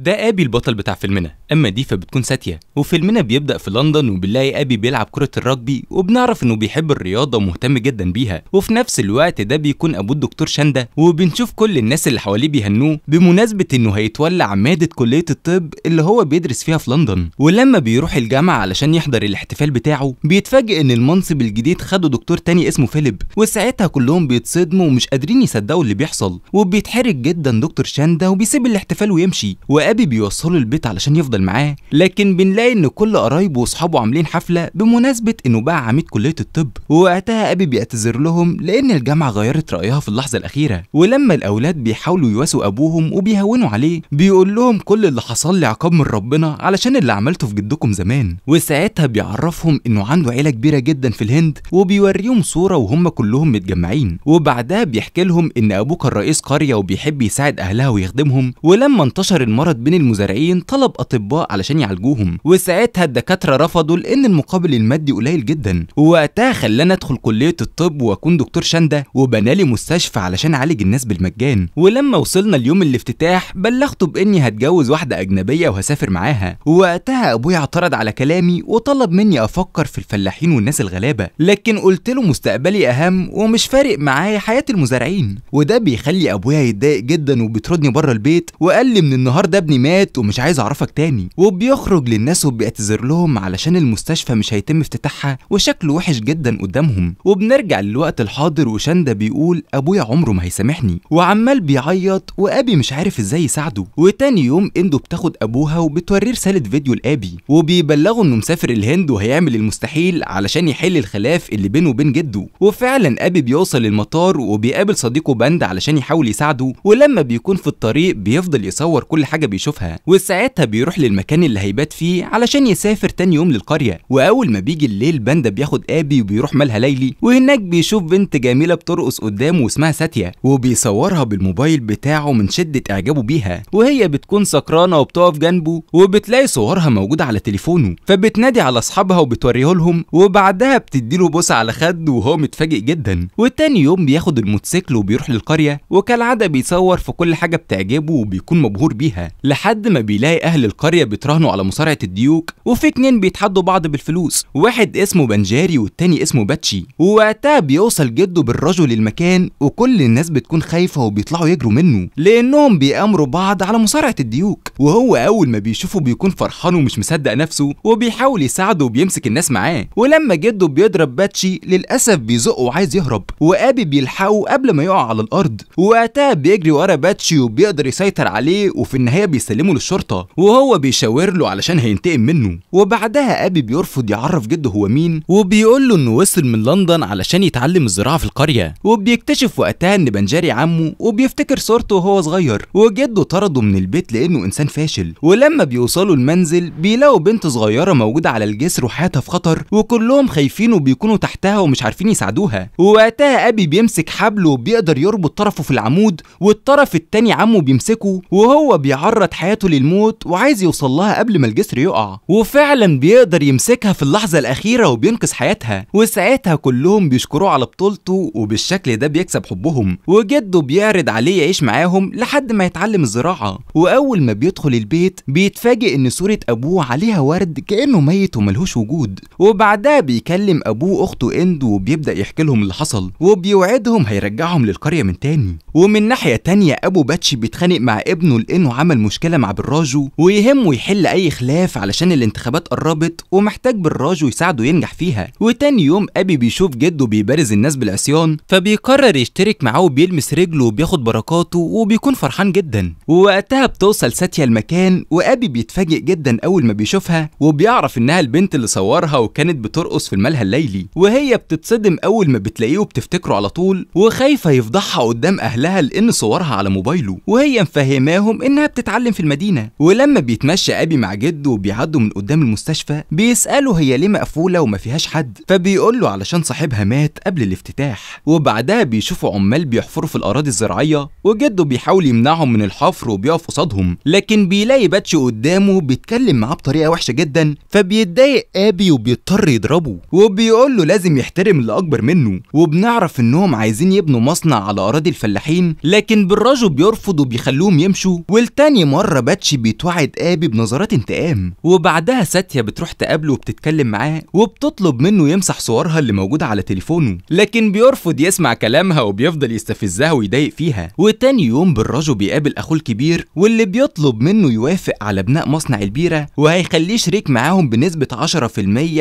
ده ابي البطل بتاع فيلمنا اما دي فبتكون ساتيا وفيلمنا بيبدا في لندن وبنلاقي ابي بيلعب كره الرجبي وبنعرف انه بيحب الرياضه ومهتم جدا بيها وفي نفس الوقت ده بيكون ابوه الدكتور شندة وبنشوف كل الناس اللي حواليه بيهنوه بمناسبه انه هيتولى عماده كليه الطب اللي هو بيدرس فيها في لندن ولما بيروح الجامعه علشان يحضر الاحتفال بتاعه بيتفاجئ ان المنصب الجديد خده دكتور تاني اسمه فيليب وساعتها كلهم بيتصدموا ومش قادرين يصدقوا اللي بيحصل وبيتحرج جدا دكتور شندة وبيسيب الاحتفال ويمشي أبي بيوصله البيت علشان يفضل معاه لكن بنلاقي إن كل قرايبه وأصحابه عاملين حفلة بمناسبة إنه بقى عميد كلية الطب ووقتها أبي بيعتذر لهم لأن الجامعة غيرت رأيها في اللحظة الأخيرة ولما الأولاد بيحاولوا يواسوا أبوهم وبيهونوا عليه بيقول لهم كل اللي حصل لي عقاب من ربنا علشان اللي عملته في جدكم زمان وساعتها بيعرفهم إنه عنده عيلة كبيرة جدا في الهند وبيوريهم صورة وهم كلهم متجمعين وبعدها بيحكي لهم إن أبوه كان رئيس قرية وبيحب يساعد أهلها ويخدمهم ولما انتشر المرض واحد من المزارعين طلب اطباء علشان يعالجوهم وساعتها الدكاتره رفضوا لان المقابل المادي قليل جدا ووقتها خلاني ادخل كليه الطب واكون دكتور شنده وبنالي مستشفى علشان اعالج الناس بالمجان ولما وصلنا ليوم الافتتاح بلغته باني هتجوز واحده اجنبيه وهسافر معاها وقتها ابويا اعترض على كلامي وطلب مني افكر في الفلاحين والناس الغلابه لكن قلت له مستقبلي اهم ومش فارق معايا حياه المزارعين وده بيخلي ابويا يتضايق جدا وبيطردني بره البيت وقال لي من النهارده ابني مات ومش عايز اعرفك تاني وبيخرج للناس وبيعتذر لهم علشان المستشفى مش هيتم افتتاحها وشكله وحش جدا قدامهم وبنرجع للوقت الحاضر وشندا بيقول ابويا عمره ما هيسامحني وعمال بيعيط وابي مش عارف ازاي يساعده وتاني يوم اندو بتاخد ابوها وبتوريه رساله فيديو لابي وبيبلغه انه مسافر الهند وهيعمل المستحيل علشان يحل الخلاف اللي بينه وبين جده وفعلا ابي بيوصل المطار وبيقابل صديقه بند علشان يحاول يساعده ولما بيكون في الطريق بيفضل يصور كل حاجه بيشوفها وساعتها بيروح للمكان اللي هيبات فيه علشان يسافر تاني يوم للقريه واول ما بيجي الليل باندا بياخد ابي وبيروح مالها ليلي وهناك بيشوف بنت جميله بترقص قدامه واسمها ساتيا وبيصورها بالموبايل بتاعه من شده اعجابه بيها وهي بتكون سكرانه وبتقف جنبه وبتلاقي صورها موجوده على تليفونه فبتنادي على اصحابها وبتوريه لهم وبعدها بتديله بوسه على خده وهو متفاجئ جدا وتاني يوم بياخد الموتوسيكل وبيروح للقريه وكالعاده بيصور في كل حاجه بتعجبه وبيكون مبهور بيها لحد ما بيلاقي اهل القريه بيتراهنوا على مصارعه الديوك وفي اتنين بيتحدوا بعض بالفلوس واحد اسمه بنجاري والتاني اسمه باتشي ووقتها بيوصل جده بالرجل المكان وكل الناس بتكون خايفه وبيطلعوا يجروا منه لانهم بيامروا بعض على مصارعه الديوك وهو اول ما بيشوفه بيكون فرحان ومش مصدق نفسه وبيحاول يساعده وبيمسك الناس معاه ولما جده بيضرب باتشي للاسف بيزقه وعايز يهرب وابي بيلحقه قبل ما يقع على الارض وقتها بيجري ورا باتشي وبيقدر يسيطر عليه وفي النهايه بيسلمه للشرطه وهو بيشاور له علشان هينتقم منه وبعدها ابي بيرفض يعرف جده هو مين وبيقول له انه وصل من لندن علشان يتعلم الزراعه في القريه وبيكتشف وقتها ان بنجاري عمه وبيفتكر صورته وهو صغير وجده طرده من البيت لانه انسان فاشل ولما بيوصلوا المنزل بيلاقوا بنت صغيره موجوده على الجسر وحياتها في خطر وكلهم خايفين وبيكونوا تحتها ومش عارفين يساعدوها ووقتها ابي بيمسك حبله وبيقدر يربط طرفه في العمود والطرف التاني عمه بيمسكه وهو بيعرف تعرض حياته للموت وعايز يوصل لها قبل ما الجسر يقع وفعلا بيقدر يمسكها في اللحظة الأخيرة وبينقذ حياتها وساعتها كلهم بيشكروه على بطولته وبالشكل ده بيكسب حبهم وجده بيعرض عليه يعيش معاهم لحد ما يتعلم الزراعة وأول ما بيدخل البيت بيتفاجئ إن صورة أبوه عليها ورد كأنه ميت وملهوش وجود وبعدها بيكلم أبوه أخته إند وبيبدأ يحكي لهم اللي حصل وبيوعدهم هيرجعهم للقرية من تاني ومن ناحية تانية أبو باتشي بيتخانق مع ابنه لأنه عمل مشكلة مع بالراجو ويهمه يحل أي خلاف علشان الانتخابات قربت ومحتاج بالراجو يساعده ينجح فيها وتاني يوم أبي بيشوف جده بيبارز الناس بالعصيان فبيقرر يشترك معاه وبيلمس رجله وبياخد بركاته وبيكون فرحان جدا ووقتها بتوصل ساتيا المكان وأبي بيتفاجئ جدا أول ما بيشوفها وبيعرف إنها البنت اللي صورها وكانت بترقص في الملهى الليلي وهي بتتصدم أول ما بتلاقيه وبتفتكره على طول وخايفة يفضحها قدام أهلها لأن صورها على موبايله وهي مفهماهم إنها بتتعلم بيتعلم في المدينه ولما بيتمشى ابي مع جده وبيعدوا من قدام المستشفى بيساله هي ليه مقفوله وما فيهاش حد فبيقول له علشان صاحبها مات قبل الافتتاح وبعدها بيشوفوا عمال بيحفروا في الاراضي الزراعيه وجده بيحاول يمنعهم من الحفر وبيقف قصادهم لكن بيلاقي باتش قدامه بيتكلم معاه بطريقه وحشه جدا فبيتضايق ابي وبيضطر يضربه وبيقول له لازم يحترم اللي اكبر منه وبنعرف انهم عايزين يبنوا مصنع على اراضي الفلاحين لكن بالراجل بيرفض وبيخلوهم يمشوا والتاني مرة باتشي بيتوعد آبي بنظرات انتقام وبعدها ساتيا بتروح تقابله وبتتكلم معاه وبتطلب منه يمسح صورها اللي موجودة على تليفونه لكن بيرفض يسمع كلامها وبيفضل يستفزها ويضايق فيها وتاني يوم بالراجو بيقابل أخوه الكبير واللي بيطلب منه يوافق على بناء مصنع البيرة وهيخليه شريك معاهم بنسبة 10%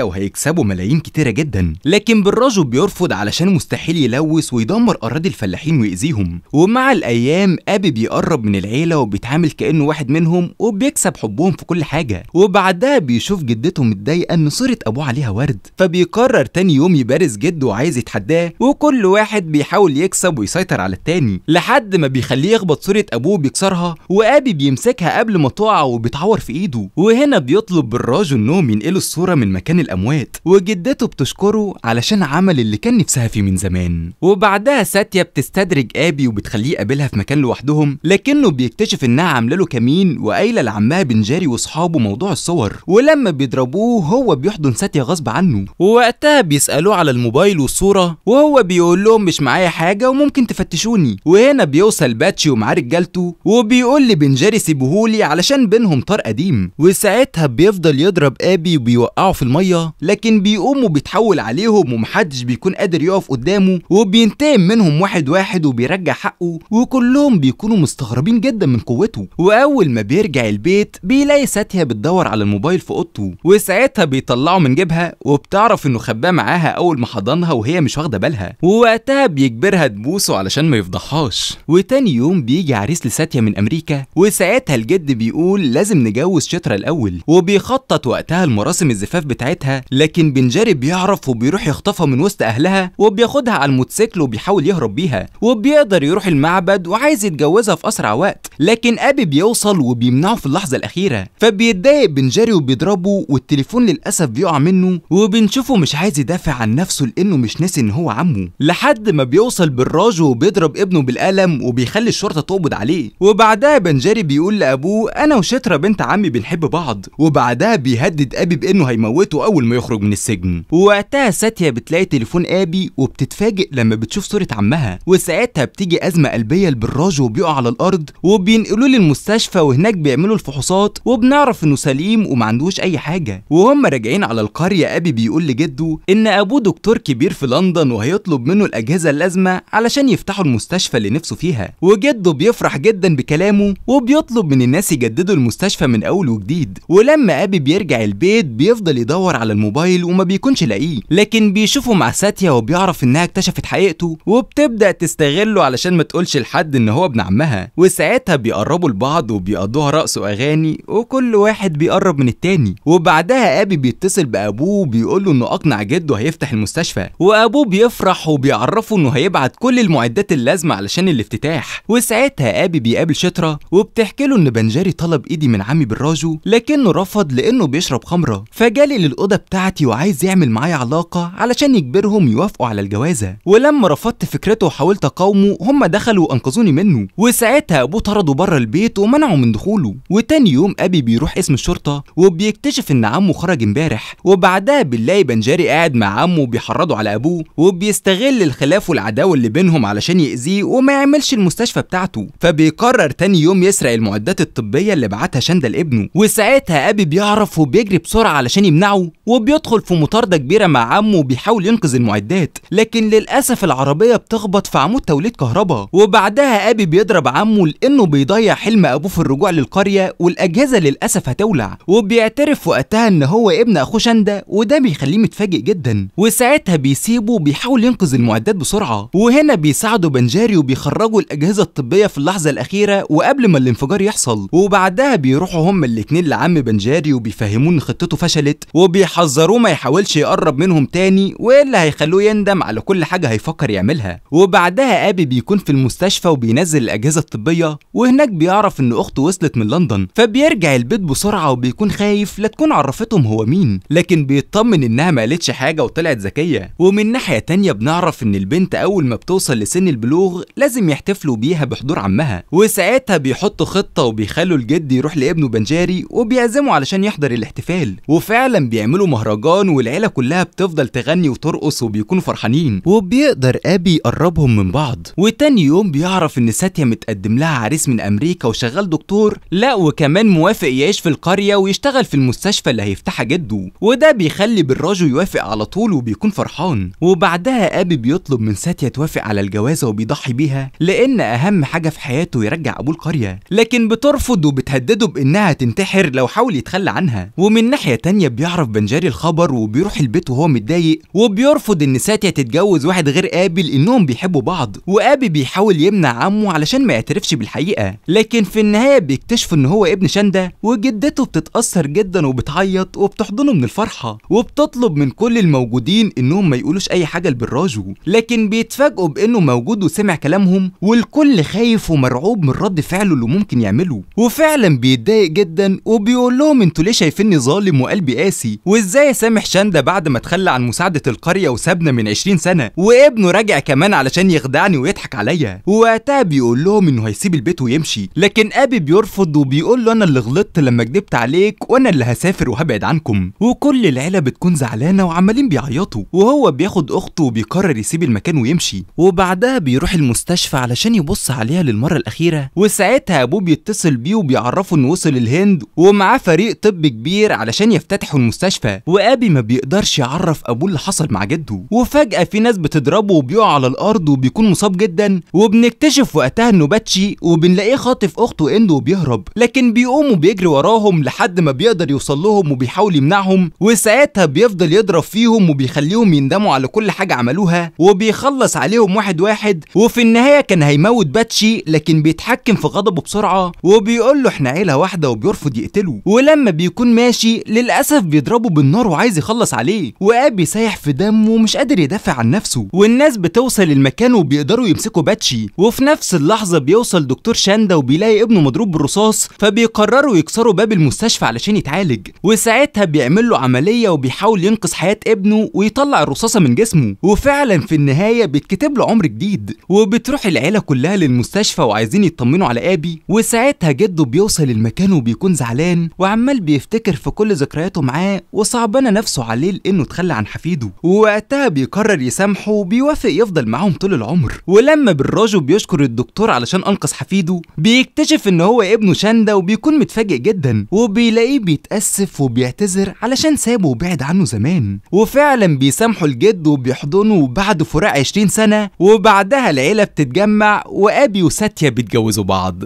وهيكسبوا ملايين كتيرة جدا لكن بالراجو بيرفض علشان مستحيل يلوث ويدمر أراضي الفلاحين ويأذيهم ومع الأيام أبي بيقرب من العيلة وبيتعامل كأنه انه واحد منهم وبيكسب حبهم في كل حاجه وبعدها بيشوف جدته متضايقه ان صوره ابوه عليها ورد فبيقرر تاني يوم يبارز جده وعايز يتحداه وكل واحد بيحاول يكسب ويسيطر على التاني لحد ما بيخليه يخبط صوره ابوه وبيكسرها وابي بيمسكها قبل ما تقع وبتعور في ايده وهنا بيطلب بالراجل انهم ينقلوا الصوره من مكان الاموات وجدته بتشكره علشان عمل اللي كان نفسها فيه من زمان وبعدها ساتيا بتستدرج ابي وبتخليه يقابلها في مكان لوحدهم لكنه بيكتشف انها عامله له كمين وقايله لعمها بن جاري واصحابه موضوع الصور ولما بيضربوه هو بيحضن ساتيا غصب عنه ووقتها بيسالوه على الموبايل والصوره وهو بيقول لهم مش معايا حاجه وممكن تفتشوني وهنا بيوصل باتشي ومعاه رجالته وبيقول لبن جاري سيبهولي علشان بينهم طار قديم وساعتها بيفضل يضرب ابي وبيوقعه في الميه لكن بيقوم وبيتحول عليهم ومحدش بيكون قادر يقف قدامه وبينتقم منهم واحد واحد وبيرجع حقه وكلهم بيكونوا مستغربين جدا من قوته واول ما بيرجع البيت بيلاقي ساتيا بتدور على الموبايل في اوضته وساعتها بيطلعه من جيبها وبتعرف انه خباه معاها اول ما حضنها وهي مش واخده بالها ووقتها بيجبرها تبوسه علشان ما يفضحهاش وتاني يوم بيجي عريس لساتيا من امريكا وساعتها الجد بيقول لازم نجوز شطرة الاول وبيخطط وقتها لمراسم الزفاف بتاعتها لكن بنجاري بيعرف وبيروح يخطفها من وسط اهلها وبياخدها على الموتوسيكل وبيحاول يهرب بيها وبيقدر يروح المعبد وعايز يتجوزها في اسرع وقت لكن ابي بيوصل وبيمنعه في اللحظه الاخيره فبيتضايق بنجاري وبيضربه والتليفون للاسف بيقع منه وبنشوفه مش عايز يدافع عن نفسه لانه مش ناسي ان هو عمه لحد ما بيوصل بالراج وبيضرب ابنه بالقلم وبيخلي الشرطه تقبض عليه وبعدها بنجاري بيقول لابوه انا وشترا بنت عمي بنحب بعض وبعدها بيهدد ابي بانه هيموته اول ما يخرج من السجن ووقتها ساتيا بتلاقي تليفون ابي وبتتفاجئ لما بتشوف صوره عمها وساعتها بتيجي ازمه قلبيه لبراجو وبيقع على الارض وبينقلوه للمستشفى المستشفى وهناك بيعملوا الفحوصات وبنعرف انه سليم ومعندوش اي حاجه وهم راجعين على القريه ابي بيقول لجده ان ابوه دكتور كبير في لندن وهيطلب منه الاجهزه اللازمه علشان يفتحوا المستشفى اللي نفسه فيها وجده بيفرح جدا بكلامه وبيطلب من الناس يجددوا المستشفى من اول وجديد ولما ابي بيرجع البيت بيفضل يدور على الموبايل وما بيكونش لاقيه لكن بيشوفه مع ساتيا وبيعرف انها اكتشفت حقيقته وبتبدا تستغله علشان ما تقولش لحد ان هو ابن عمها وساعتها بيقربوا لبعض بعض وبيقضوها رقص واغاني وكل واحد بيقرب من التاني وبعدها ابي بيتصل بابوه وبيقول له انه اقنع جده هيفتح المستشفى وابوه بيفرح وبيعرفه انه هيبعت كل المعدات اللازمه علشان الافتتاح وساعتها ابي بيقابل شطرة وبتحكي له ان بنجاري طلب ايدي من عمي بالراجو لكنه رفض لانه بيشرب خمره فجالي للاوضه بتاعتي وعايز يعمل معايا علاقه علشان يجبرهم يوافقوا على الجوازه ولما رفضت فكرته وحاولت اقاومه هم دخلوا وانقذوني منه وساعتها ابوه طرده بره البيت ومنعه من دخوله وتاني يوم ابي بيروح اسم الشرطه وبيكتشف ان عمه خرج امبارح وبعدها بنلاقي بنجاري قاعد مع عمه وبيحرضه على ابوه وبيستغل الخلاف والعداوه اللي بينهم علشان يأذيه وما يعملش المستشفى بتاعته فبيقرر تاني يوم يسرق المعدات الطبيه اللي بعتها شنده لابنه وساعتها ابي بيعرف وبيجري بسرعه علشان يمنعه وبيدخل في مطارده كبيره مع عمه وبيحاول ينقذ المعدات لكن للاسف العربيه بتخبط في عمود توليد كهرباء وبعدها ابي بيضرب عمه لانه بيضيع حلم أبوه في الرجوع للقرية والأجهزة للأسف هتولع وبيعترف وقتها إن هو ابن أخوه شندة وده بيخليه متفاجئ جدا وساعتها بيسيبه وبيحاول ينقذ المعدات بسرعة وهنا بيساعده بنجاري وبيخرجوا الأجهزة الطبية في اللحظة الأخيرة وقبل ما الانفجار يحصل وبعدها بيروحوا هما الاتنين لعم بنجاري وبيفهموه إن خطته فشلت وبيحذروه ما يحاولش يقرب منهم تاني وإلا هيخلوه يندم على كل حاجة هيفكر يعملها وبعدها أبي بيكون في المستشفى وبينزل الأجهزة الطبية وهناك بيعرف ان اخته وصلت من لندن فبيرجع البيت بسرعه وبيكون خايف لا تكون عرفتهم هو مين لكن بيطمن انها ما قالتش حاجه وطلعت ذكيه ومن ناحيه تانية بنعرف ان البنت اول ما بتوصل لسن البلوغ لازم يحتفلوا بيها بحضور عمها وساعتها بيحطوا خطه وبيخلوا الجد يروح لابنه بنجاري وبيعزمه علشان يحضر الاحتفال وفعلا بيعملوا مهرجان والعيله كلها بتفضل تغني وترقص وبيكونوا فرحانين وبيقدر ابي يقربهم من بعض وتاني يوم بيعرف ان ساتيا متقدم لها عريس من امريكا وشغال شغال دكتور لا وكمان موافق يعيش في القرية ويشتغل في المستشفى اللي هيفتحها جده وده بيخلي بالراجو يوافق على طول وبيكون فرحان وبعدها أبي بيطلب من ساتيا توافق على الجوازة وبيضحي بيها لأن أهم حاجة في حياته يرجع أبوه القرية لكن بترفض وبتهدده بإنها تنتحر لو حاول يتخلى عنها ومن ناحية تانية بيعرف بنجاري الخبر وبيروح البيت وهو متضايق وبيرفض إن ساتيا تتجوز واحد غير آبي لأنهم بيحبوا بعض وآبي بيحاول يمنع عمه علشان ما يعترفش بالحقيقة لكن في في النهاية بيكتشفوا إن هو ابن شندة وجدته بتتأثر جدا وبتعيط وبتحضنه من الفرحة وبتطلب من كل الموجودين إنهم ما يقولوش أي حاجة لبراجو لكن بيتفاجئوا بإنه موجود وسمع كلامهم والكل خايف ومرعوب من رد فعله اللي ممكن يعمله وفعلا بيتضايق جدا وبيقول لهم انتوا ليه شايفيني ظالم وقلبي قاسي وازاي سامح شندة بعد ما تخلى عن مساعدة القرية وسابنا من 20 سنة وابنه راجع كمان علشان يخدعني ويضحك عليا ووقتها بيقول لهم انه هيسيب البيت ويمشي لكن كان ابي بيرفض وبيقول له انا اللي غلطت لما كدبت عليك وانا اللي هسافر وهبعد عنكم وكل العيله بتكون زعلانه وعمالين بيعيطوا وهو بياخد اخته وبيقرر يسيب المكان ويمشي وبعدها بيروح المستشفى علشان يبص عليها للمره الاخيره وساعتها ابوه بيتصل بيه وبيعرفه انه وصل الهند ومعاه فريق طب كبير علشان يفتتحوا المستشفى وابي ما بيقدرش يعرف ابوه اللي حصل مع جده وفجاه في ناس بتضربه وبيقع على الارض وبيكون مصاب جدا وبنكتشف وقتها انه باتشي وبنلاقيه خاطف اخته اخته انه بيهرب لكن بيقوم وبيجري وراهم لحد ما بيقدر يوصل لهم وبيحاول يمنعهم وساعتها بيفضل يضرب فيهم وبيخليهم يندموا على كل حاجه عملوها وبيخلص عليهم واحد واحد وفي النهايه كان هيموت باتشي لكن بيتحكم في غضبه بسرعه وبيقول له احنا عيله واحده وبيرفض يقتله ولما بيكون ماشي للاسف بيضربه بالنار وعايز يخلص عليه وابي سايح في دمه ومش قادر يدافع عن نفسه والناس بتوصل المكان وبيقدروا يمسكوا باتشي وفي نفس اللحظه بيوصل دكتور شاندا وبيلاقي ابنه مضروب بالرصاص فبيقرروا يكسروا باب المستشفى علشان يتعالج وساعتها بيعمل له عمليه وبيحاول ينقذ حياه ابنه ويطلع الرصاصه من جسمه وفعلا في النهايه بيتكتب له عمر جديد وبتروح العيله كلها للمستشفى وعايزين يطمنوا على ابي وساعتها جده بيوصل المكان وبيكون زعلان وعمال بيفتكر في كل ذكرياته معاه وصعبانه نفسه عليه لانه تخلى عن حفيده ووقتها بيقرر يسامحه وبيوافق يفضل معاهم طول العمر ولما بالراجو بيشكر الدكتور علشان انقذ حفيده بيكتشف بيكتشف ان هو ابنه شاندا وبيكون متفاجئ جدا وبيلاقيه بيتأسف وبيعتذر علشان سابه وبعد عنه زمان وفعلا بيسامحوا الجد وبيحضنه بعد فراق 20 سنة وبعدها العيلة بتتجمع وابي وساتيا بيتجوزوا بعض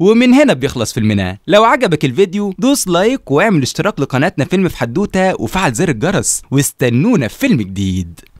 ومن هنا بيخلص فيلمنا لو عجبك الفيديو دوس لايك واعمل اشتراك لقناتنا فيلم في حدوتة وفعل زر الجرس واستنونا في فيلم جديد